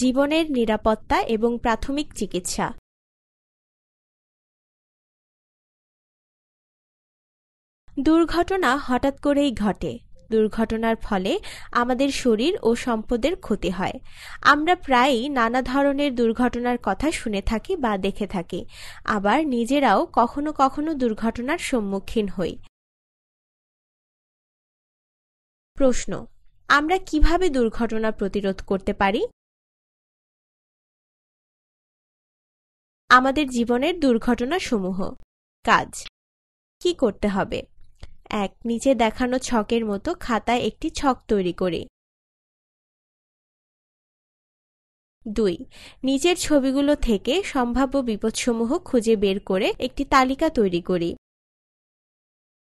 জীবনের নিরাপত্তা এবং প্রাথমিক চিকিৎসা। দুর্ঘটনা হঠাৎ করেই ঘটে দুর্ঘটনার ফলে আমাদের শরীর ও সম্পদের ক্ষতি হয় আমরা প্রায়ই নানা ধরনের দুর্ঘটনার কথা শুনে থাকি বা দেখে থাকি আবার নিজেরাও কখনো কখনো দুর্ঘটনার সম্মুখীন হই প্রশ্ন আমরা কিভাবে দুর্ঘটনা প্রতিরোধ করতে পারি আমাদের জীবনের দুর্ঘটনাসমূহ কাজ কি করতে হবে এক নিচে দেখানো ছকের মতো খাতায় একটি ছক তৈরি করি দুই নিজের ছবিগুলো থেকে সম্ভাব্য বিপদসমূহ খুঁজে বের করে একটি তালিকা তৈরি করি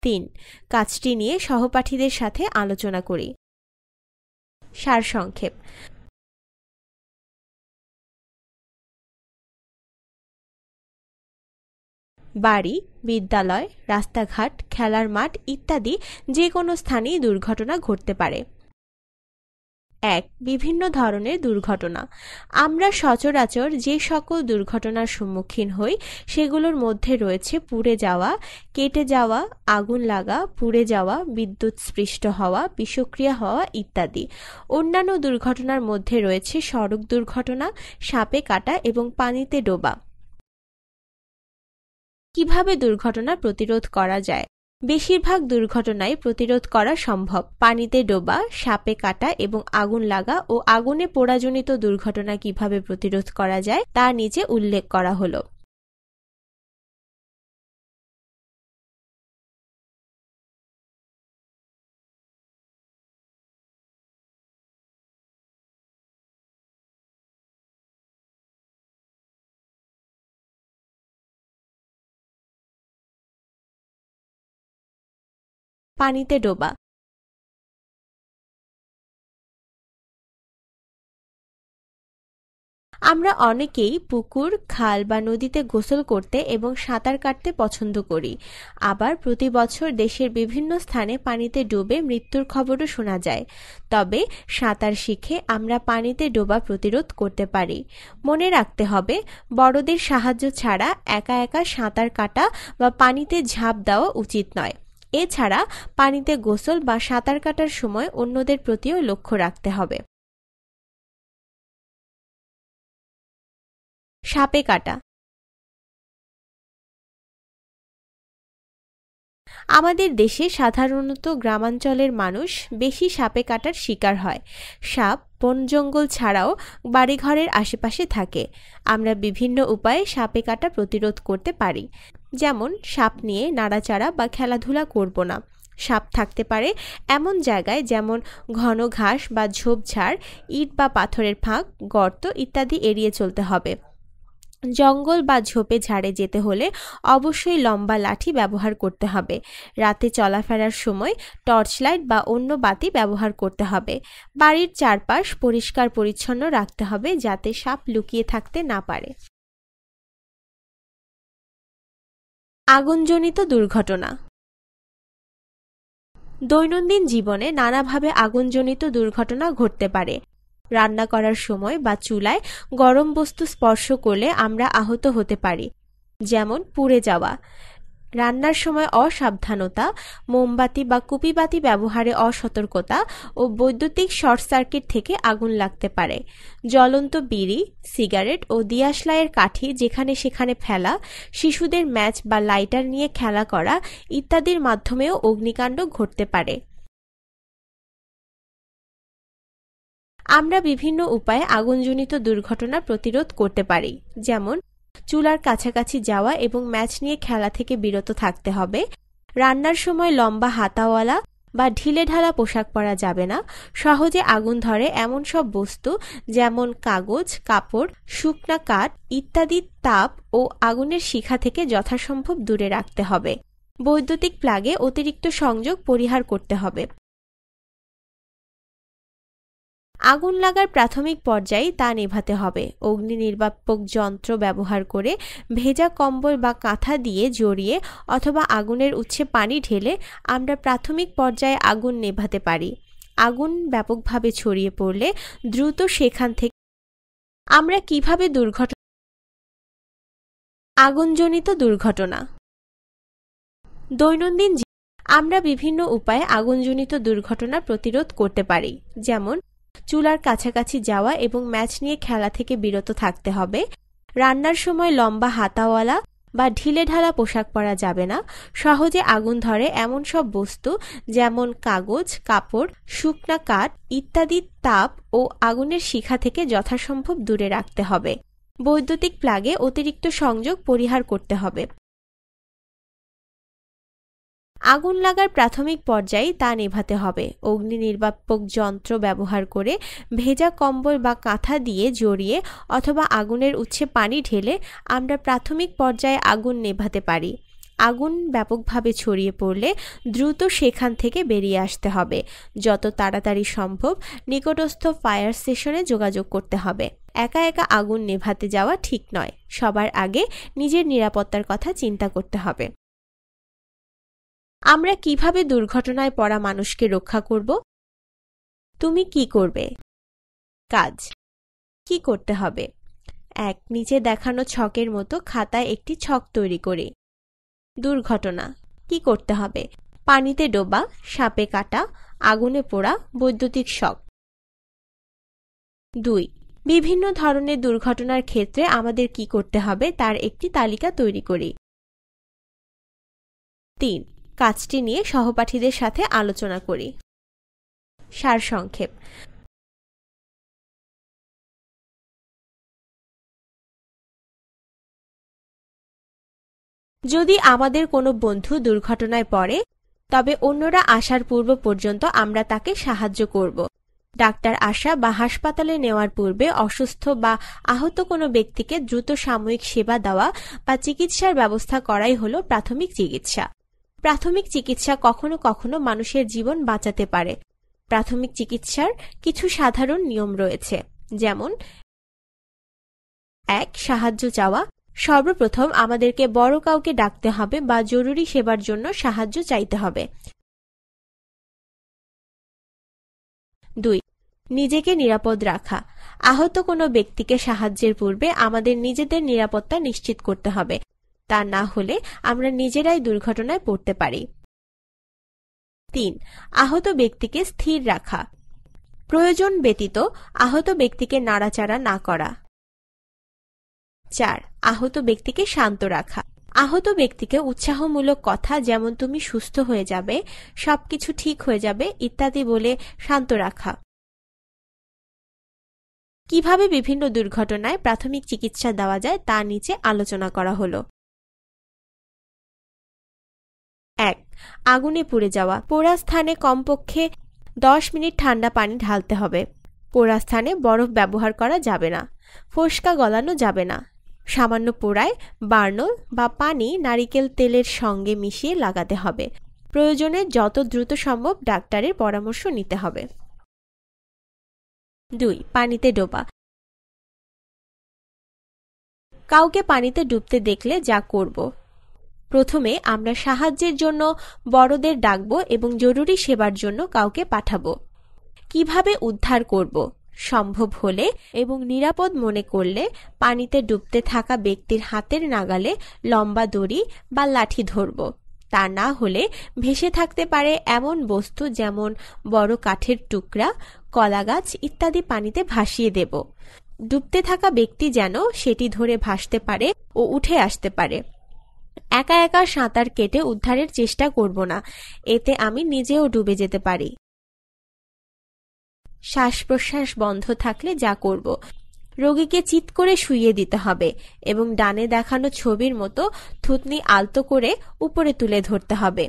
তিন কাজটি নিয়ে সহপাঠীদের সাথে আলোচনা করি সারসংক্ষেপ বাড়ি বিদ্যালয় রাস্তাঘাট খেলার মাঠ ইত্যাদি যে কোনো স্থানেই দুর্ঘটনা ঘটতে পারে এক বিভিন্ন ধরনের দুর্ঘটনা আমরা সচরাচর যে সকল দুর্ঘটনার সম্মুখীন হই সেগুলোর মধ্যে রয়েছে পুড়ে যাওয়া কেটে যাওয়া আগুন লাগা পুড়ে যাওয়া বিদ্যুৎ স্পৃষ্ট হওয়া বিষক্রিয়া হওয়া ইত্যাদি অন্যান্য দুর্ঘটনার মধ্যে রয়েছে সড়ক দুর্ঘটনা সাপে কাটা এবং পানিতে ডোবা কিভাবে দুর্ঘটনা প্রতিরোধ করা যায় বেশিরভাগ দুর্ঘটনাই প্রতিরোধ করা সম্ভব পানিতে ডোবা সাপে কাটা এবং আগুন লাগা ও আগুনে পোড়াজনিত দুর্ঘটনা কিভাবে প্রতিরোধ করা যায় তা নিচে উল্লেখ করা হলো পানিতে ডোবা আমরা অনেকেই পুকুর খাল বা নদীতে গোসল করতে এবং সাঁতার কাটতে পছন্দ করি আবার প্রতি বছর দেশের বিভিন্ন স্থানে পানিতে ডুবে মৃত্যুর খবরও শোনা যায় তবে সাঁতার শিখে আমরা পানিতে ডোবা প্রতিরোধ করতে পারি মনে রাখতে হবে বড়দের সাহায্য ছাড়া একা একা সাঁতার কাটা বা পানিতে ঝাঁপ দেওয়া উচিত নয় এছাড়া পানিতে গোসল বা সাঁতার কাটার সময় অন্যদের প্রতিও লক্ষ্য রাখতে হবে সাপে কাটা আমাদের দেশে সাধারণত গ্রামাঞ্চলের মানুষ বেশি সাপে কাটার শিকার হয় সাপ বন জঙ্গল ছাড়াও বাড়িঘরের আশেপাশে থাকে আমরা বিভিন্ন উপায়ে সাপে কাটা প্রতিরোধ করতে পারি যেমন সাপ নিয়ে নাড়াচাড়া বা খেলাধুলা করব না সাপ থাকতে পারে এমন জায়গায় যেমন ঘন ঘাস বা ঝোপঝাড় ইট বা পাথরের ফাঁক গর্ত ইত্যাদি এড়িয়ে চলতে হবে জঙ্গল বা ঝোপে ঝাড়ে যেতে হলে অবশ্যই লম্বা লাঠি ব্যবহার করতে হবে রাতে চলাফেরার সময় টর্চ লাইট বা অন্য বাতি ব্যবহার করতে হবে বাড়ির চারপাশ পরিষ্কার পরিচ্ছন্ন রাখতে হবে যাতে সাপ লুকিয়ে থাকতে না পারে আগুনজনিত দুর্ঘটনা দৈনন্দিন জীবনে নানাভাবে আগুনজনিত দুর্ঘটনা ঘটতে পারে রান্না করার সময় বা চুলায় গরম বস্তু স্পর্শ করলে আমরা আহত হতে পারি যেমন পুড়ে যাওয়া রান্নার সময় অসাবধানতা মোমবাতি বা কুপিবাতি ব্যবহারে অসতর্কতা ও বৈদ্যুতিক শর্ট সার্কিট থেকে আগুন লাগতে পারে জ্বলন্ত বিড়ি সিগারেট ও দিয়াশলাইয়ের কাঠি যেখানে সেখানে ফেলা শিশুদের ম্যাচ বা লাইটার নিয়ে খেলা করা ইত্যাদির মাধ্যমেও অগ্নিকাণ্ড ঘটতে পারে আমরা বিভিন্ন উপায়ে আগুনজনিত দুর্ঘটনা প্রতিরোধ করতে পারি যেমন চুলার কাছাকাছি যাওয়া এবং ম্যাচ নিয়ে খেলা থেকে বিরত থাকতে হবে রান্নার সময় লম্বা হাতাওয়ালা বা ঢিলেঢালা পোশাক পরা যাবে না সহজে আগুন ধরে এমন সব বস্তু যেমন কাগজ কাপড় শুকনা কাঠ ইত্যাদি তাপ ও আগুনের শিখা থেকে যথাসম্ভব দূরে রাখতে হবে বৈদ্যুতিক প্লাগে অতিরিক্ত সংযোগ পরিহার করতে হবে আগুন লাগার প্রাথমিক পর্যায়ে তা নেভাতে হবে অগ্নি নির্বাপক যন্ত্র ব্যবহার করে ভেজা কম্বল বা কাঁথা দিয়ে জড়িয়ে অথবা আগুনের উচ্ছে পানি ঢেলে আমরা প্রাথমিক পর্যায়ে আগুন নেভাতে পারি আগুন ব্যাপকভাবে ছড়িয়ে পড়লে দ্রুত সেখান থেকে আমরা কিভাবে দুর্ঘটনা আগুনজনিত দুর্ঘটনা দৈনন্দিন আমরা বিভিন্ন উপায়ে আগুনজনিত দুর্ঘটনা প্রতিরোধ করতে পারি যেমন চুলার কাছাকাছি যাওয়া এবং ম্যাচ নিয়ে খেলা থেকে বিরত থাকতে হবে রান্নার সময় লম্বা হাতাওয়ালা বা ঢিলেঢালা পোশাক পরা যাবে না সহজে আগুন ধরে এমন সব বস্তু যেমন কাগজ কাপড় শুকনা কাঠ ইত্যাদি তাপ ও আগুনের শিখা থেকে যথাসম্ভব দূরে রাখতে হবে বৈদ্যুতিক প্লাগে অতিরিক্ত সংযোগ পরিহার করতে হবে আগুন লাগার প্রাথমিক পর্যায়ে তা নেভাতে হবে অগ্নি নির্বাপক যন্ত্র ব্যবহার করে ভেজা কম্বল বা কাঁথা দিয়ে জড়িয়ে অথবা আগুনের উচ্ছে পানি ঢেলে আমরা প্রাথমিক পর্যায়ে আগুন নেভাতে পারি আগুন ব্যাপকভাবে ছড়িয়ে পড়লে দ্রুত সেখান থেকে বেরিয়ে আসতে হবে যত তাড়াতাড়ি সম্ভব নিকটস্থ ফায়ার স্টেশনে যোগাযোগ করতে হবে একা একা আগুন নেভাতে যাওয়া ঠিক নয় সবার আগে নিজের নিরাপত্তার কথা চিন্তা করতে হবে আমরা কিভাবে দুর্ঘটনায় পড়া মানুষকে রক্ষা করব তুমি কি করবে কাজ কি করতে হবে এক নিচে দেখানো ছকের মতো খাতায় একটি ছক তৈরি করে দুর্ঘটনা কি করতে হবে পানিতে ডোবা সাপে কাটা আগুনে পোড়া বৈদ্যুতিক শক দুই বিভিন্ন ধরনের দুর্ঘটনার ক্ষেত্রে আমাদের কি করতে হবে তার একটি তালিকা তৈরি করি তিন কাজটি নিয়ে সহপাঠীদের সাথে আলোচনা করি সারসংক্ষেপ যদি আমাদের কোনো বন্ধু দুর্ঘটনায় পড়ে তবে অন্যরা আসার পূর্ব পর্যন্ত আমরা তাকে সাহায্য করব ডাক্তার আসা বা হাসপাতালে নেওয়ার পূর্বে অসুস্থ বা আহত কোনো ব্যক্তিকে দ্রুত সাময়িক সেবা দেওয়া বা চিকিৎসার ব্যবস্থা করাই হল প্রাথমিক চিকিৎসা প্রাথমিক চিকিৎসা কখনো কখনো মানুষের জীবন বাঁচাতে পারে প্রাথমিক চিকিৎসার কিছু সাধারণ নিয়ম রয়েছে যেমন এক সাহায্য চাওয়া সর্বপ্রথম আমাদেরকে বড় কাউকে ডাকতে হবে বা জরুরি সেবার জন্য সাহায্য চাইতে হবে দুই নিজেকে নিরাপদ রাখা আহত কোনো ব্যক্তিকে সাহায্যের পূর্বে আমাদের নিজেদের নিরাপত্তা নিশ্চিত করতে হবে তা না হলে আমরা নিজেরাই দুর্ঘটনায় পড়তে পারি তিন আহত ব্যক্তিকে স্থির রাখা প্রয়োজন ব্যতীত আহত ব্যক্তিকে নাড়াচাড়া না করা চার আহত ব্যক্তিকে শান্ত রাখা আহত ব্যক্তিকে উৎসাহমূলক কথা যেমন তুমি সুস্থ হয়ে যাবে সবকিছু ঠিক হয়ে যাবে ইত্যাদি বলে শান্ত রাখা কিভাবে বিভিন্ন দুর্ঘটনায় প্রাথমিক চিকিৎসা দেওয়া যায় তা নিচে আলোচনা করা হলো এক আগুনে পুড়ে যাওয়া পোড়া স্থানে কমপক্ষে দশ মিনিট ঠান্ডা পানি ঢালতে হবে পোড়া স্থানে বরফ ব্যবহার করা যাবে না ফোসকা গলানো যাবে না সামান্য পোড়ায় বার্নল বা পানি নারিকেল তেলের সঙ্গে মিশিয়ে লাগাতে হবে প্রয়োজনে যত দ্রুত সম্ভব ডাক্তারের পরামর্শ নিতে হবে দুই পানিতে ডোবা কাউকে পানিতে ডুবতে দেখলে যা করব প্রথমে আমরা সাহায্যের জন্য বড়দের ডাকব এবং জরুরি সেবার জন্য কাউকে পাঠাবো কিভাবে উদ্ধার করব সম্ভব হলে এবং নিরাপদ মনে করলে পানিতে ডুবতে থাকা ব্যক্তির হাতের নাগালে লম্বা দড়ি বা লাঠি ধরব তা না হলে ভেসে থাকতে পারে এমন বস্তু যেমন বড় কাঠের টুকরা কলা গাছ ইত্যাদি পানিতে ভাসিয়ে দেব ডুবতে থাকা ব্যক্তি যেন সেটি ধরে ভাসতে পারে ও উঠে আসতে পারে একা একা সাঁতার কেটে উদ্ধারের চেষ্টা করব না এতে আমি নিজেও ডুবে যেতে পারি শ্বাস প্রশ্বাস বন্ধ থাকলে যা করব রোগীকে চিত করে শুইয়ে দিতে হবে এবং ডানে দেখানো ছবির মতো থুতনি আলতো করে উপরে তুলে ধরতে হবে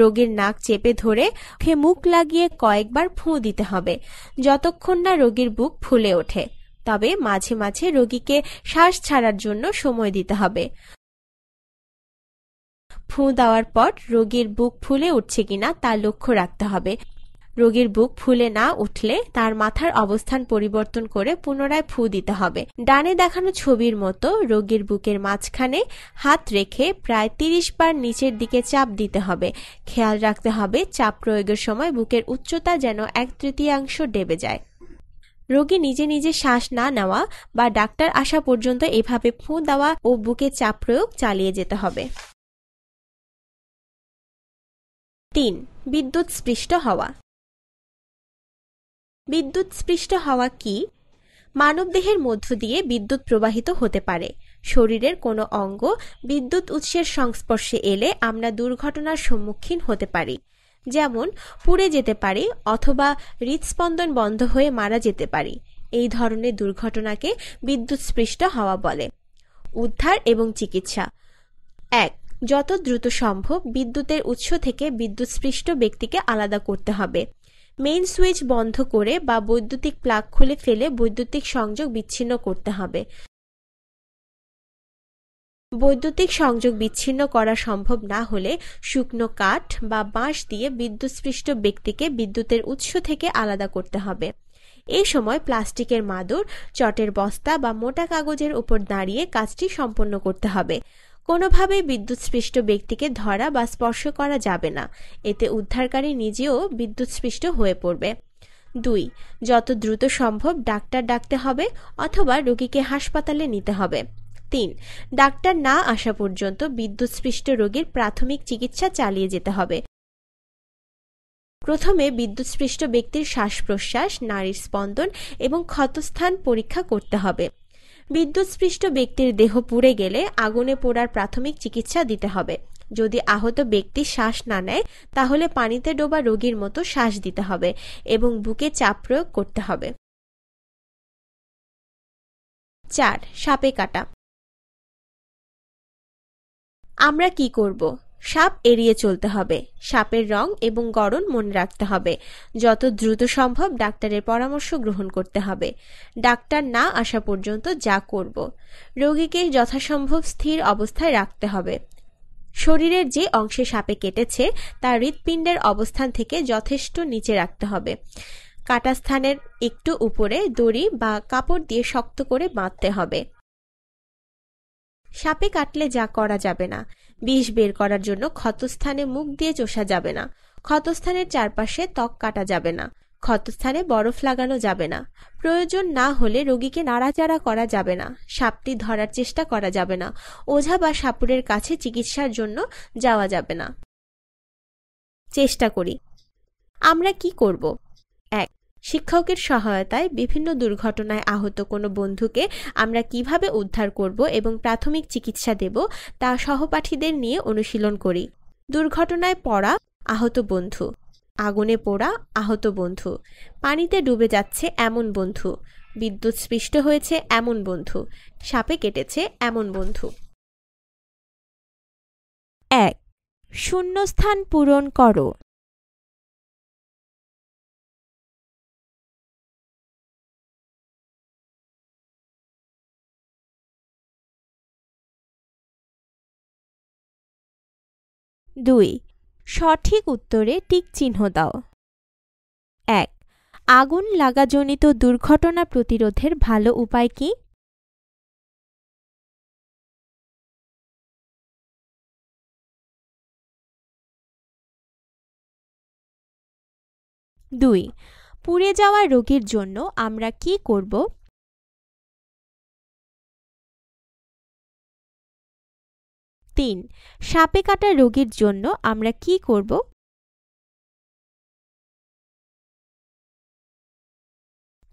রোগীর নাক চেপে ধরে খে মুখ লাগিয়ে কয়েকবার ফুঁ দিতে হবে যতক্ষণ না রোগীর বুক ফুলে ওঠে তবে মাঝে মাঝে রোগীকে শ্বাস ছাড়ার জন্য সময় দিতে হবে ফুঁ দেওয়ার পর রোগীর বুক ফুলে উঠছে কিনা তা লক্ষ্য রাখতে হবে রোগীর বুক ফুলে না উঠলে তার মাথার অবস্থান পরিবর্তন করে পুনরায় ফু দিতে হবে ডানে দেখানো ছবির মতো রোগীর বুকের মাঝখানে হাত রেখে প্রায় তিরিশ বার নিচের দিকে চাপ দিতে হবে খেয়াল রাখতে হবে চাপ প্রয়োগের সময় বুকের উচ্চতা যেন এক তৃতীয়াংশ ডেবে যায় রোগী নিজে নিজে শ্বাস না নেওয়া বা ডাক্তার আসা পর্যন্ত এভাবে ফুঁ দেওয়া ও বুকে চাপ প্রয়োগ চালিয়ে যেতে হবে তিন বিদ্যুৎ স্পৃষ্ট হওয়া বিদ্যুৎ স্পৃষ্ট হওয়া কি মানবদেহের মধ্য দিয়ে বিদ্যুৎ প্রবাহিত হতে পারে শরীরের কোনো অঙ্গ বিদ্যুৎ উৎসের সংস্পর্শে এলে আমরা দুর্ঘটনার সম্মুখীন হতে পারি যেমন পুড়ে যেতে পারি অথবা হৃদস্পন্দন বন্ধ হয়ে মারা যেতে পারি এই ধরনের দুর্ঘটনাকে বিদ্যুৎস্পৃষ্ট হওয়া বলে উদ্ধার এবং চিকিৎসা এক যত দ্রুত সম্ভব বিদ্যুতের উৎস থেকে বিদ্যুৎস্পৃষ্ট ব্যক্তিকে আলাদা করতে হবে মেইন সুইচ বন্ধ করে বা বৈদ্যুতিক প্লাগ খুলে ফেলে বৈদ্যুতিক সংযোগ বিচ্ছিন্ন করতে হবে বৈদ্যুতিক সংযোগ বিচ্ছিন্ন করা সম্ভব না হলে শুকনো কাঠ বা বাঁশ দিয়ে বিদ্যুৎস্পৃষ্ট ব্যক্তিকে বিদ্যুতের উৎস থেকে আলাদা করতে হবে এই সময় প্লাস্টিকের মাদুর চটের বস্তা বা মোটা কাগজের উপর দাঁড়িয়ে কাজটি সম্পন্ন করতে হবে কোনোভাবেই বিদ্যুৎস্পৃষ্ট ব্যক্তিকে ধরা বা স্পর্শ করা যাবে না এতে উদ্ধারকারী নিজেও বিদ্যুৎস্পৃষ্ট হয়ে পড়বে দুই যত দ্রুত সম্ভব ডাক্তার ডাকতে হবে অথবা রোগীকে হাসপাতালে নিতে হবে তিন ডাক্তার না আসা পর্যন্ত বিদ্যুৎস্পৃষ্ট রোগীর প্রাথমিক চিকিৎসা চালিয়ে যেতে হবে প্রথমে বিদ্যুৎস্পৃষ্ট ব্যক্তির শ্বাস প্রশ্বাস নারীর স্পন্দন এবং ক্ষতস্থান পরীক্ষা করতে হবে বিদ্যুৎস্পৃষ্ট ব্যক্তির দেহ পুড়ে গেলে আগুনে পোড়ার প্রাথমিক চিকিৎসা দিতে হবে যদি আহত ব্যক্তি শ্বাস না নেয় তাহলে পানিতে ডোবা রোগীর মতো শ্বাস দিতে হবে এবং বুকে চাপ প্রয়োগ করতে হবে চার সাপে কাটা আমরা কি করব সাপ এড়িয়ে চলতে হবে সাপের রং এবং গড়ন মনে রাখতে হবে যত দ্রুত সম্ভব ডাক্তারের পরামর্শ গ্রহণ করতে হবে ডাক্তার না আসা পর্যন্ত যা করব রোগীকে যথাসম্ভব স্থির অবস্থায় রাখতে হবে শরীরের যে অংশে সাপে কেটেছে তা হৃৎপিণ্ডের অবস্থান থেকে যথেষ্ট নিচে রাখতে হবে কাটা স্থানের একটু উপরে দড়ি বা কাপড় দিয়ে শক্ত করে বাঁধতে হবে সাপে কাটলে যা করা যাবে না বিষ বের করার জন্য ক্ষতস্থানে মুখ দিয়ে চষা যাবে না ক্ষতস্থানের চারপাশে ত্বক কাটা যাবে না ক্ষতস্থানে বরফ লাগানো যাবে না প্রয়োজন না হলে রোগীকে নাড়াচাড়া করা যাবে না সাপটি ধরার চেষ্টা করা যাবে না ওঝা বা সাপুরের কাছে চিকিৎসার জন্য যাওয়া যাবে না চেষ্টা করি আমরা কি করব এক শিক্ষকের সহায়তায় বিভিন্ন দুর্ঘটনায় আহত কোনো বন্ধুকে আমরা কিভাবে উদ্ধার করব এবং প্রাথমিক চিকিৎসা দেব তা সহপাঠীদের নিয়ে অনুশীলন করি দুর্ঘটনায় পড়া আহত বন্ধু আগুনে পোড়া আহত বন্ধু পানিতে ডুবে যাচ্ছে এমন বন্ধু বিদ্যুৎ স্পৃষ্ট হয়েছে এমন বন্ধু সাপে কেটেছে এমন বন্ধু এক শূন্যস্থান পূরণ করো দুই সঠিক উত্তরে টিক চিহ্ন দাও এক আগুন লাগাজনিত দুর্ঘটনা প্রতিরোধের ভালো উপায় কী দুই পুড়ে যাওয়া রোগীর জন্য আমরা কি করব তিন সাপে কাটা রোগীর জন্য আমরা কি করব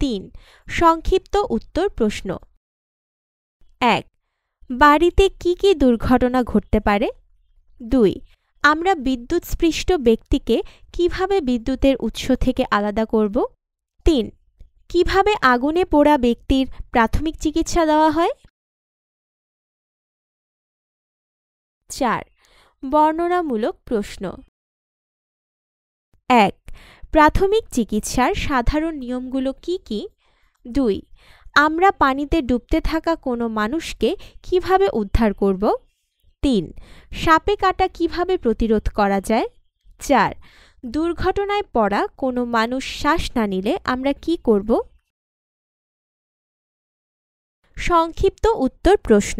তিন সংক্ষিপ্ত উত্তর প্রশ্ন এক বাড়িতে কি কি দুর্ঘটনা ঘটতে পারে দুই আমরা বিদ্যুৎস্পৃষ্ট ব্যক্তিকে কিভাবে বিদ্যুতের উৎস থেকে আলাদা করব তিন কিভাবে আগুনে পোড়া ব্যক্তির প্রাথমিক চিকিৎসা দেওয়া হয় চার বর্ণনামূলক প্রশ্ন এক প্রাথমিক চিকিৎসার সাধারণ নিয়মগুলো কি কি দুই আমরা পানিতে ডুবতে থাকা কোনো মানুষকে কিভাবে উদ্ধার করব তিন সাপে কাটা কিভাবে প্রতিরোধ করা যায় চার দুর্ঘটনায় পড়া কোনো মানুষ শ্বাস না নিলে আমরা কি করব সংক্ষিপ্ত উত্তর প্রশ্ন